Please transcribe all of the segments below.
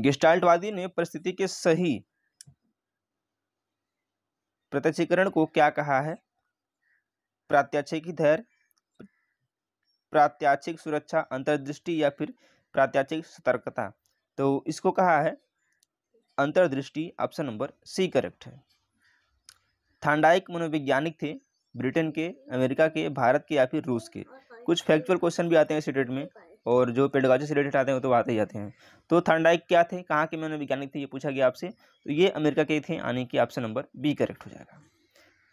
गिस्टाल्टवादी ने परिस्थिति के सही प्रत्यक्षीकरण को क्या कहा है प्रात्याक्षिकी धैर्य प्रात्याक्षिक सुरक्षा अंतर्दृष्टि या फिर प्रात्याक्षिक सतर्कता तो इसको कहा है अंतर्दृष्टि ऑप्शन नंबर सी करेक्ट है थांडाइक मनोवैज्ञानिक थे ब्रिटेन के अमेरिका के भारत के या फिर रूस के कुछ फैक्चुअल क्वेश्चन भी आते हैं इस में और जो पेडगाजी से रिलेटेड आते हैं वो तो आते ही जाते हैं तो थर्नडाइक क्या थे कहाँ के मैंने वैज्ञानिक थे ये पूछा गया आपसे तो ये अमेरिका के थे यानी कि ऑप्शन नंबर बी करेक्ट हो जाएगा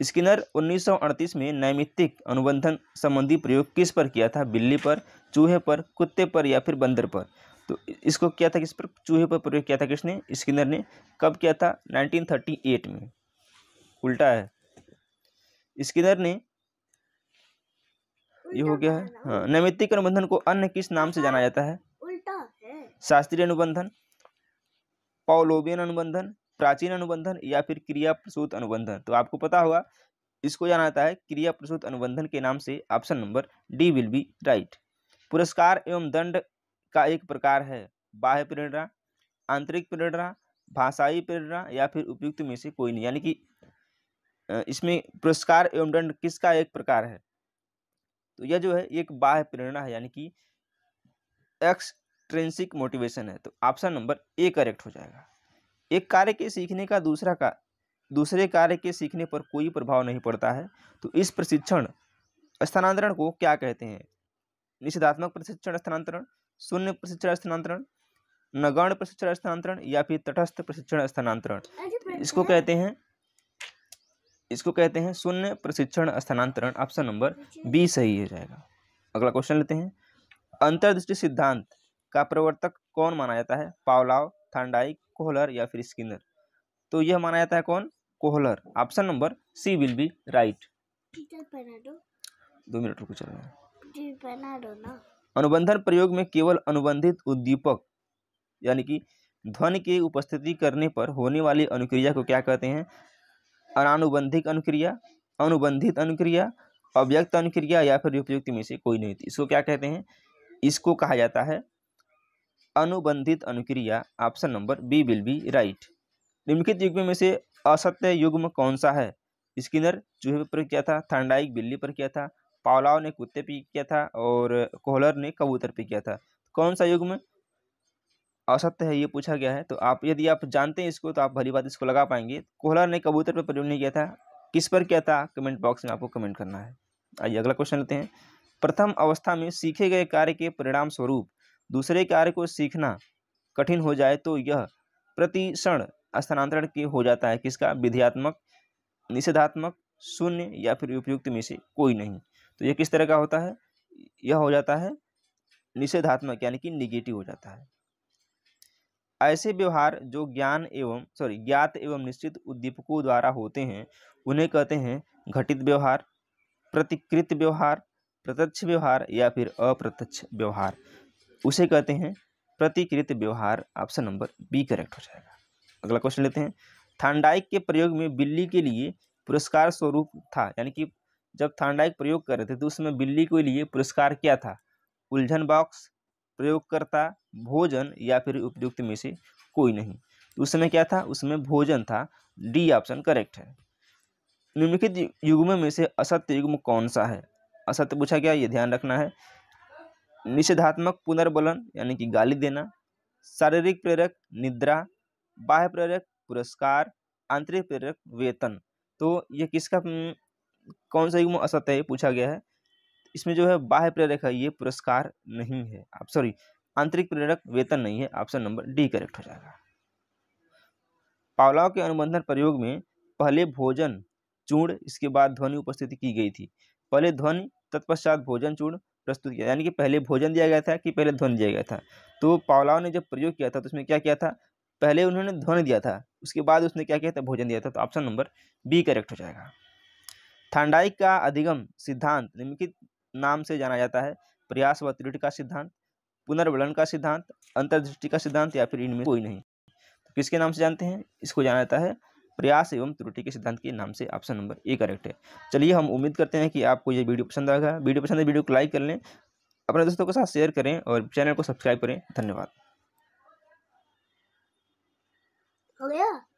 स्किनर 1938 में नैमित्तिक अनुबंधन संबंधी प्रयोग किस पर किया था बिल्ली पर चूहे पर कुत्ते पर या फिर बंदर पर तो इसको किया था किस पर चूहे पर प्रयोग किया था किसने स्किनर ने कब किया था 1938 में उल्टा है स्किनर ने ये हो गया है हाँ नैमित्तिक अनुबंधन को अन्य किस नाम से जाना जाता है शास्त्रीय अनुबंधन पाओलोबियन अनुबंधन प्राचीन अनुबंधन या फिर क्रिया प्रसूत अनुबंधन तो आपको पता होगा इसको जाना जाता है क्रिया प्रसूत अनुबंधन के नाम से option number D will be right पुरस्कार एवं दंड का एक प्रकार है बाह्य प्रेरणा आंतरिक प्रेरणा भाषाई प्रेरणा या फिर उपयुक्त में से कोई नहीं यानी कि इसमें पुरस्कार एवं दंड किसका एक प्रकार है तो यह जो है एक बाह्य प्रेरणा है यानी कि एक्सट्रेंसिक मोटिवेशन है तो ऑप्शन नंबर ए करेक्ट हो जाएगा एक कार्य के सीखने का दूसरा का दूसरे कार्य के सीखने पर कोई प्रभाव नहीं पड़ता है तो इस प्रशिक्षण स्थानांतरण को क्या कहते हैं निषेधात्मक प्रशिक्षण स्थानांतरण शून्य प्रशिक्षण स्थानांतरण नगण प्रशिक्षण स्थानांतरण या फिर तटस्थ प्रशिक्षण स्थानांतरण इसको कहते हैं इसको कहते हैं शून्य प्रशिक्षण स्थानांतरण ऑप्शन नंबर बी सही हो जाएगा अगला क्वेश्चन लेते हैं अंतर्दृष्टि सिद्धांत का प्रवर्तक कौन माना जाता है पावलाव थांडाई कोहलर या फिर स्किनर तो यह माना जाता है कौन Kohler option number C will be right दो मिनट रुको चल अनुबंधन प्रयोग में केवल अनुबंधित उद्दीपक यानी कि ध्वनि की उपस्थिति करने पर होने वाली अनुक्रिया को क्या कहते हैं अनानुबंधिक अनुक्रिया अनुबंधित अनुक्रिया अव्यक्त अनुक्रिया या फिर उपयुक्त में से कोई नहीं थी इसको क्या कहते हैं इसको कहा जाता है अनुबंधित अनुक्रिया option number B will be right निम्नलिखित युग्म में से असत्य युग्म कौन सा है स्किनर चूहे पर किया था थंडाइक बिल्ली पर किया था पावलाव ने कुत्ते पे किया था और कोहलर ने कबूतर पर किया था कौन सा युग्म असत्य है ये पूछा गया है तो आप यदि आप जानते हैं इसको तो आप भली बात इसको लगा पाएंगे कोहलर ने कबूतर पर प्रयोग नहीं किया था किस पर किया था कमेंट बॉक्स में आपको कमेंट करना है आइए अगला क्वेश्चन लेते हैं प्रथम अवस्था में सीखे गए कार्य के परिणाम स्वरूप दूसरे कार्य को सीखना कठिन हो जाए तो यह प्रतिषण स्थानांतरण के हो जाता है किसका विधियात्मक निषेधात्मक शून्य या फिर उपयुक्त में से कोई नहीं तो यह किस तरह का होता है यह हो जाता है निषेधात्मक यानी कि निगेटिव हो जाता है ऐसे व्यवहार जो ज्ञान एवं सॉरी ज्ञात एवं निश्चित उद्दीपकों द्वारा होते हैं उन्हें कहते हैं घटित व्यवहार प्रतिकृत व्यवहार प्रत्यक्ष व्यवहार या फिर अप्रत्यक्ष व्यवहार उसे कहते हैं प्रतिकृत व्यवहार ऑप्शन नंबर बी करेक्ट हो जाएगा अगला क्वेश्चन लेते हैं थांडाइक के प्रयोग में बिल्ली के लिए पुरस्कार स्वरूप था यानी कि जब थांडाइक प्रयोग कर रहे थे तो उसमें बिल्ली के लिए पुरस्कार क्या था उलझन बॉक्स प्रयोगकर्ता भोजन या फिर उपयुक्त में से कोई नहीं तो उस समय क्या था उसमें भोजन था डी ऑप्शन करेक्ट है निम्नलिखित युग्म में से असत्य युग्म कौन सा है असत्य पूछा गया ये ध्यान रखना है निषेधात्मक पुनर्बलन यानी कि गाली देना शारीरिक प्रेरक निद्रा बाह्य प्रेरक पुरस्कार आंतरिक प्रेरक वेतन तो ये किसका हम्म, कौन सा युग्म असत्य है पूछा गया है इसमें जो है बाह्य प्रेरक है ये पुरस्कार नहीं है आप सॉरी आंतरिक प्रेरक वेतन नहीं है ऑप्शन नंबर डी करेक्ट हो जाएगा पावलाव के अनुबंधन प्रयोग में पहले भोजन चूड़ इसके बाद ध्वनि उपस्थिति की गई थी पहले ध्वनि तत्पश्चात भोजन चूड़ प्रस्तुत किया यानी कि पहले भोजन दिया गया था कि पहले ध्वनि दिया गया था तो पावलाव ने जब प्रयोग किया था तो उसमें क्या किया था पहले उन्होंने ध्वनि दिया था उसके बाद उसने क्या किया था भोजन दिया था तो ऑप्शन नंबर बी करेक्ट हो जाएगा थांडाई का अधिगम सिद्धांत निम्नलिखित नाम से जाना जाता है प्रयास व त्रुटि का सिद्धांत पुनर्वलन का सिद्धांत अंतर्दृष्टि का सिद्धांत या फिर इनमें कोई नहीं तो किसके नाम से जानते हैं इसको जाना जाता है प्रयास एवं त्रुटि के सिद्धांत के नाम से ऑप्शन नंबर ए करेक्ट है चलिए हम उम्मीद करते हैं कि आपको ये वीडियो पसंद आएगा वीडियो पसंद है वीडियो को लाइक कर लें अपने दोस्तों के साथ शेयर करें और चैनल को सब्सक्राइब करें धन्यवाद हो गया